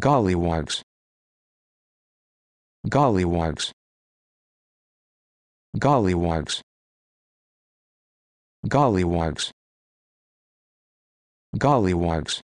Gollywogs. Gollywogs. Gollywogs. Gollywogs. Gollywogs.